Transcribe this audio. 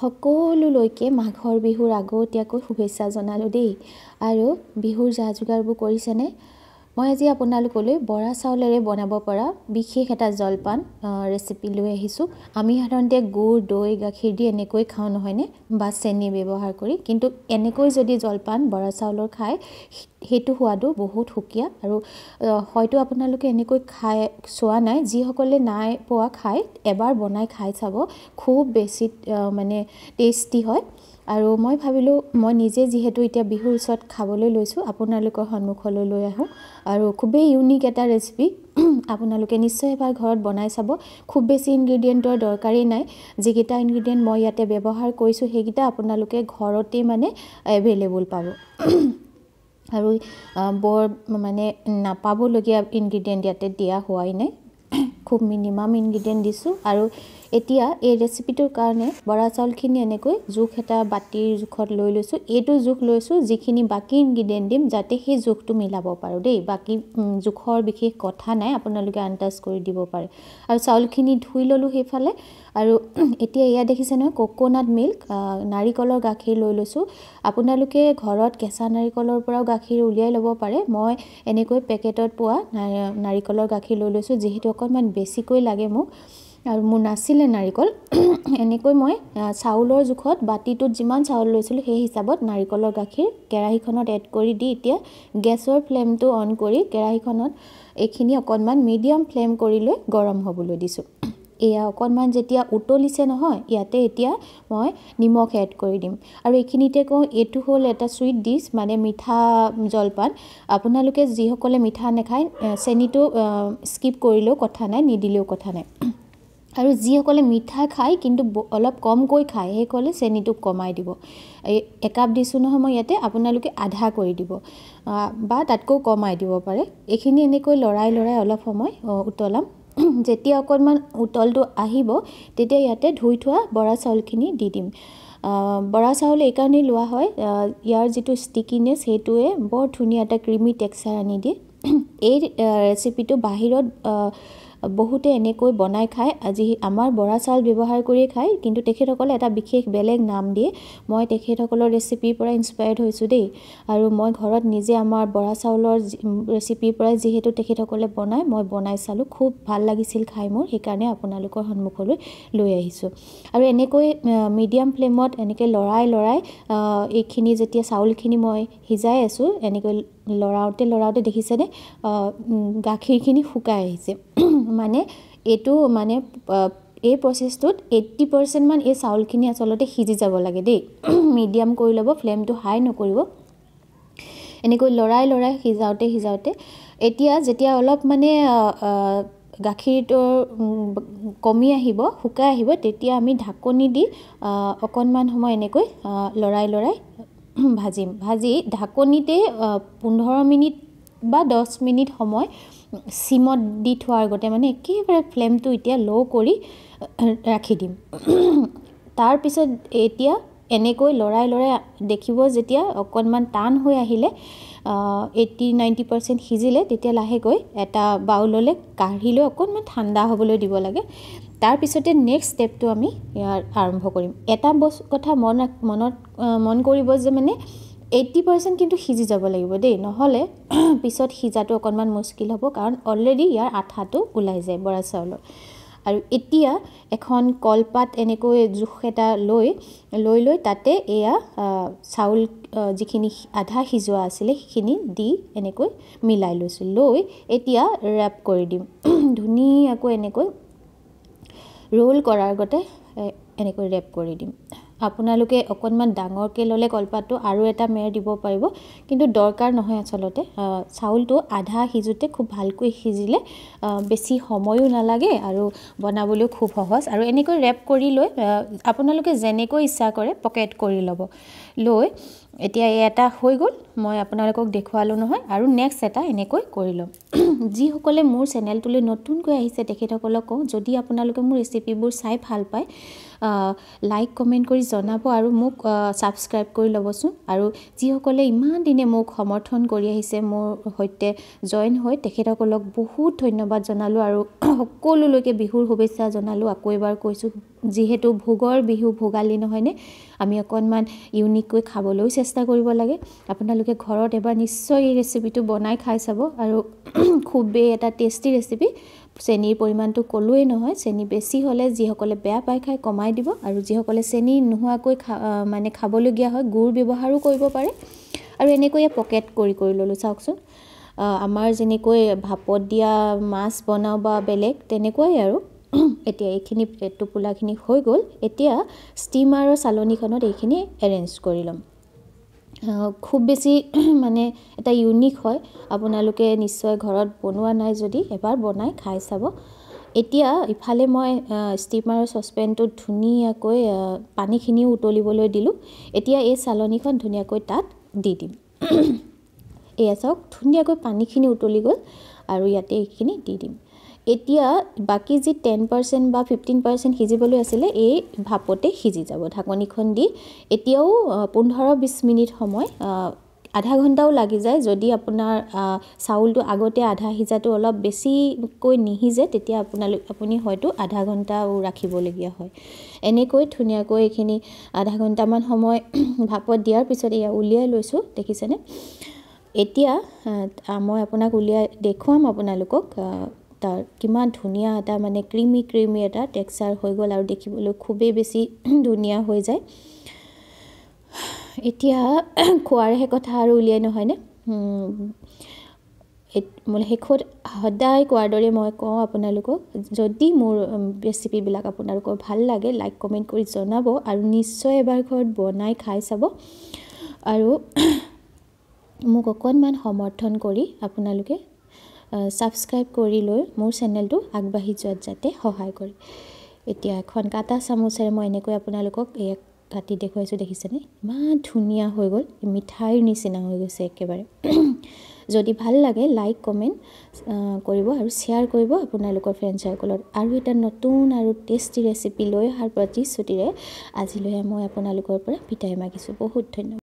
সকলোলৈকে মাঘৰ বিহুৰ আগতীয়াকৈ শুভেচ্ছা জনালোঁ দেই আৰু বিহুৰ যা যোগাৰবোৰ কৰিছেনে মই আজি আপোনালোকলৈ বৰা চাউলেৰে বনাব পৰা বিশেষ এটা জলপান ৰেচিপি লৈ আহিছোঁ আমি সাধাৰণতে গুড় দৈ গাখীৰ দি এনেকৈ খাওঁ নহয়নে বা চেনি ব্যৱহাৰ কৰি কিন্তু এনেকৈ যদি জলপান বৰা চাউলৰ খায় সেইটো সোৱাদো বহুত সুকীয়া আৰু হয়তো আপোনালোকে এনেকৈ খাই চোৱা নাই যিসকলে নাই পোৱা খায় এবাৰ বনাই খাই চাব খুব বেছি মানে টেষ্টি হয় আৰু মই ভাবিলোঁ মই নিজে যিহেতু এতিয়া বিহুৰ ওচৰত খাবলৈ লৈছোঁ আপোনালোকৰ সন্মুখলৈ লৈ আহোঁ আৰু খুবেই ইউনিক এটা ৰেচিপি আপোনালোকে নিশ্চয় এবাৰ ঘৰত বনাই চাব খুব বেছি ইনগ্ৰেডিয়েণ্টৰ দৰকাৰেই নাই যিকেইটা ইনগ্ৰেডিয়েণ্ট মই ইয়াতে ব্যৱহাৰ কৰিছোঁ সেইকেইটা আপোনালোকে ঘৰতেই মানে এভেইলেবল পাব আৰু বৰ মানে নাপাবলগীয়া ইনগ্ৰেডিয়েণ্ট ইয়াতে দিয়া হোৱাই নাই খুব মিনিমাম ইনগ্ৰিডিয়েণ্ট দিছোঁ আৰু এতিয়া এই ৰেচিপিটোৰ কাৰণে বৰা চাউলখিনি এনেকৈ জোখ এটা বাতিৰ জোখত লৈ লৈছোঁ এইটো জোখ লৈছোঁ যিখিনি বাকী ইনগ্ৰিডিয়েণ্ট দিম যাতে সেই জোখটো মিলাব পাৰোঁ দেই বাকী জোখৰ বিশেষ কথা নাই আপোনালোকে আন্দাজ কৰি দিব পাৰে আৰু চাউলখিনি ধুই ল'লোঁ সেইফালে আৰু এতিয়া এয়া দেখিছে নহয় ককোনাট মিল্ক নাৰিকলৰ গাখীৰ লৈ লৈছোঁ আপোনালোকে ঘৰত কেঁচা নাৰিকলৰ পৰাও গাখীৰ উলিয়াই ল'ব পাৰে মই এনেকৈ পেকেটত পোৱা নাৰিকলৰ গাখীৰ লৈ লৈছোঁ যিহেতু অকণমান বেছিকৈ লাগে মোক আৰু মোৰ নাছিলে নাৰিকল এনেকৈ মই চাউলৰ জোখত বাতিটোত যিমান চাউল লৈছিলোঁ সেই হিচাপত নাৰিকলৰ গাখীৰ কেৰাহীখনত এড কৰি দি এতিয়া গেছৰ ফ্লেমটো অন কৰি কেৰাহীখনত এইখিনি অকণমান মিডিয়াম ফ্লেম কৰি লৈ গৰম হ'বলৈ দিছোঁ এয়া অকণমান যেতিয়া উতলিছে নহয় ইয়াতে এতিয়া মই নিমখ এড কৰি দিম আৰু এইখিনিতে কওঁ এইটো হ'ল এটা চুইট ডিছ মানে মিঠা জলপান আপোনালোকে যিসকলে মিঠা নাখায় চেনিটো স্কিপ কৰিলেও কথা নাই নিদিলেও কথা নাই আৰু যিসকলে মিঠা খায় কিন্তু অলপ কমকৈ খায় সেইসকলে চেনিটো কমাই দিব এই একাপ দিছোঁ নহয় মই ইয়াতে আপোনালোকে আধা কৰি দিব বা তাতকৈ কমাই দিব পাৰে এইখিনি এনেকৈ লৰাই লৰাই অলপ সময় উতলাম যেতিয়া অকণমান উতলটো আহিব তেতিয়া ইয়াতে ধুই থোৱা বৰা চাউলখিনি দি দিম বৰা চাউল এইকাৰণেই লোৱা হয় ইয়াৰ যিটো ষ্টিকিনেছ সেইটোৱে বৰ ধুনীয়া এটা ক্ৰিমি টেক্সাৰ আনি দিয়ে এই ৰেচিপিটো বাহিৰত বহুতে এনেকৈ বনাই খায় আজি আমাৰ বৰা চাউল ব্যৱহাৰ কৰিয়ে খায় কিন্তু তেখেতসকলে এটা বিশেষ বেলেগ নাম দিয়ে মই তেখেতসকলৰ ৰেচিপিৰ পৰা ইনস্পায়াৰ্ড হৈছোঁ দেই আৰু মই ঘৰত নিজে আমাৰ বৰা চাউলৰ ৰেচিপিৰ পৰাই যিহেতু তেখেতসকলে বনাই মই বনাই চালোঁ খুব ভাল লাগিছিল খাই মোৰ সেইকাৰণে আপোনালোকৰ সন্মুখলৈ লৈ আহিছোঁ আৰু এনেকৈ মিডিয়াম ফ্লেমত এনেকৈ লৰাই লৰাই এইখিনি যেতিয়া চাউলখিনি মই সিজাই আছোঁ এনেকৈ লৰাওঁতে লৰাওঁতে দেখিছেনে গাখীৰখিনি শুকাই আহিছে মানে এইটো মানে এই প্ৰচেছটোত এইট্টি পাৰ্চেণ্টমান এই চাউলখিনি আচলতে সিজি যাব লাগে দেই মিডিয়াম কৰি ল'ব ফ্লেমটো হাই নকৰিব এনেকৈ লৰাই লৰাই সিজাওঁতে সিজাওঁতে এতিয়া যেতিয়া অলপ মানে গাখীৰটো কমি আহিব শুকাই আহিব তেতিয়া আমি ঢাকনি দি অকণমান সময় এনেকৈ লৰাই লৰাই ভাজিম ভাজি ঢাকনিতে পোন্ধৰ মিনিট বা দহ মিনিট সময় চিমত দি থোৱাৰ আগতে মানে একেবাৰে ফ্লেমটো এতিয়া ল' কৰি ৰাখি দিম তাৰপিছত এতিয়া এনেকৈ লৰাই লৰাই দেখিব যেতিয়া অকণমান টান হৈ আহিলে এইটি নাইণ্টি পাৰ্চেণ্ট সিজিলে তেতিয়া লাহেকৈ এটা বাউললৈ কাঢ়ি লৈ অকণমান ঠাণ্ডা হ'বলৈ দিব লাগে তাৰপিছতে নেক্সট ষ্টেপটো আমি আৰম্ভ কৰিম এটা বস্তু কথা মন মনত মন কৰিব যে মানে এইটি পাৰ্চেণ্ট কিন্তু সিজি যাব লাগিব দেই নহ'লে পিছত সিজাটো অকণমান মুস্কিল হ'ব কাৰণ অলৰেডি ইয়াৰ আঠাটো ওলাই যায় বৰা চাউলৰ আৰু এতিয়া এখন কলপাত এনেকৈ জোখ এটা লৈ লৈ লৈ তাতে এয়া চাউল যিখিনি আধা সিজোৱা আছিলে সেইখিনি দি এনেকৈ মিলাই লৈছোঁ লৈ এতিয়া ৰেপ কৰি দিম ধুনীয়াকৈ এনেকৈ ৰোল কৰাৰ আগতে এনেকৈ ৰেপ কৰি দিম আপোনালোকে অকণমান ডাঙৰকৈ ল'লে কলপাতটো আৰু এটা মেৰ দিব পাৰিব কিন্তু দৰকাৰ নহয় আচলতে চাউলটো আধা সিজোতে খুব ভালকৈ সিজিলে বেছি সময়ো নালাগে আৰু বনাবলৈও খুব সহজ আৰু এনেকৈ ৰেপ কৰি লৈ আপোনালোকে যেনেকৈ ইচ্ছা কৰে পকেট কৰি ল'ব লৈ এতিয়া এটা হৈ গ'ল মই আপোনালোকক দেখুৱালোঁ নহয় আৰু নেক্সট এটা এনেকৈ কৰি ল'ম যিসকলে মোৰ চেনেলটোলৈ নতুনকৈ আহিছে তেখেতসকলক কওঁ যদি আপোনালোকে মোৰ ৰেচিপিবোৰ চাই ভাল পায় লাইক কমেণ্ট কৰি জনাব আৰু মোক ছাবস্ক্ৰাইব কৰি ল'বচোন আৰু যিসকলে ইমান দিনে মোক সমৰ্থন কৰি আহিছে মোৰ সৈতে জইন হৈ তেখেতসকলক বহুত ধন্যবাদ জনালোঁ আৰু সকলোলৈকে বিহুৰ শুভেচ্ছা জনালোঁ আকৌ এবাৰ কৈছোঁ যিহেতু ভোগৰ বিহু ভোগালী নহয়নে আমি অকণমান ইউনিককৈ খাবলৈও চেষ্টা কৰিব লাগে আপোনালোকে ঘৰত এবাৰ নিশ্চয় এই ৰেচিপিটো বনাই খাই চাব আৰু খুবেই এটা টেষ্টি ৰেচিপি চেনীৰ পৰিমাণটো ক'লোৱেই নহয় চেনী বেছি হ'লে যিসকলে বেয়া পাই খায় কমাই দিব আৰু যিসকলে চেনী নোহোৱাকৈ খা মানে খাবলগীয়া হয় গুড় ব্যৱহাৰো কৰিব পাৰে আৰু এনেকৈয়ে পকেট কৰি কৰি ল'লোঁ চাওকচোন আমাৰ যেনেকৈ ভাপত দিয়া মাছ বনাওঁ বা বেলেগ তেনেকুৱাই আৰু এতিয়া এইখিনি টোপোলাখিনি হৈ গ'ল এতিয়া ষ্টিমাৰৰ চালনীখনত এইখিনি এৰেঞ্জ কৰি ল'ম খুব বেছি মানে এটা ইউনিক হয় আপোনালোকে নিশ্চয় ঘৰত বনোৱা নাই যদি এবাৰ বনাই খাই চাব এতিয়া ইফালে মই ষ্টিমাৰ চচপেনটোত ধুনীয়াকৈ পানীখিনিও উতলিবলৈ দিলোঁ এতিয়া এই চালনীখন ধুনীয়াকৈ তাত দি দিম এয়া চাওক ধুনীয়াকৈ পানীখিনি উতলি গ'ল আৰু ইয়াতে এইখিনি দি দিম এতিয়া বাকী যি টেন পাৰ্চেণ্ট বা ফিফটিন পাৰ্চেণ্ট সিজিবলৈ আছিলে এই ভাপতে সিজি যাব ঢাকনিখন দি এতিয়াও পোন্ধৰ বিছ মিনিট সময় আধা ঘণ্টাও লাগি যায় যদি আপোনাৰ চাউলটো আগতে আধা সিজাটো অলপ বেছিকৈ নিসিজে তেতিয়া আপোনালোক আপুনি হয়তো আধা ঘণ্টাও ৰাখিবলগীয়া হয় এনেকৈ ধুনীয়াকৈ এইখিনি আধা ঘণ্টামান সময় ভাপত দিয়াৰ পিছত এয়া উলিয়াই লৈছোঁ দেখিছেনে এতিয়া মই আপোনাক উলিয়াই দেখুৱাম আপোনালোকক তাৰ কিমান ধুনীয়া এটা মানে ক্ৰিমি ক্ৰিমি এটা টেক্সাৰ হৈ গ'ল আৰু দেখিবলৈ খুবেই বেছি ধুনীয়া হৈ যায় এতিয়া খোৱাৰহে কথা আৰু উলিয়াই নহয়নে মানে শেষত সদায় কোৱাৰ দৰে মই কওঁ আপোনালোকক যদি মোৰ ৰেচিপিবিলাক আপোনালোকৰ ভাল লাগে লাইক কমেণ্ট কৰি জনাব আৰু নিশ্চয় এবাৰ ঘৰত বনাই খাই চাব আৰু মোক অকণমান সমৰ্থন কৰি আপোনালোকে ছাবস্ক্ৰাইব কৰি লৈ মোৰ চেনেলটো আগবাঢ়ি যোৱাত যাতে সহায় কৰে এতিয়া এখন কাটা চামুচেৰে মই এনেকৈ আপোনালোকক ইয়াক কাটি দেখুৱাইছোঁ দেখিছেনে ইমান ধুনীয়া হৈ গ'ল মিঠাইৰ নিচিনা হৈ গৈছে একেবাৰে যদি ভাল লাগে লাইক কমেণ্ট কৰিব আৰু শ্বেয়াৰ কৰিব আপোনালোকৰ ফ্ৰেণ্ডছসকলত আৰু এটা নতুন আৰু টেষ্টি ৰেচিপি লৈ অহাৰ প্ৰতিশ্ৰুতিৰে আজিলৈহে মই আপোনালোকৰ পৰা বিদায় মাগিছোঁ বহুত ধন্যবাদ